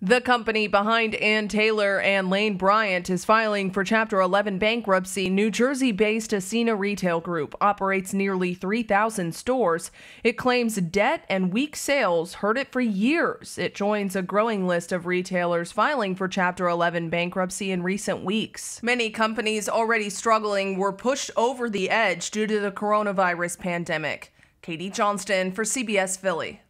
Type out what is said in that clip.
The company behind Ann Taylor and Lane Bryant is filing for Chapter 11 bankruptcy. New Jersey based Asina Retail Group operates nearly 3,000 stores. It claims debt and weak sales hurt it for years. It joins a growing list of retailers filing for Chapter 11 bankruptcy in recent weeks. Many companies already struggling were pushed over the edge due to the coronavirus pandemic. Katie Johnston for CBS Philly.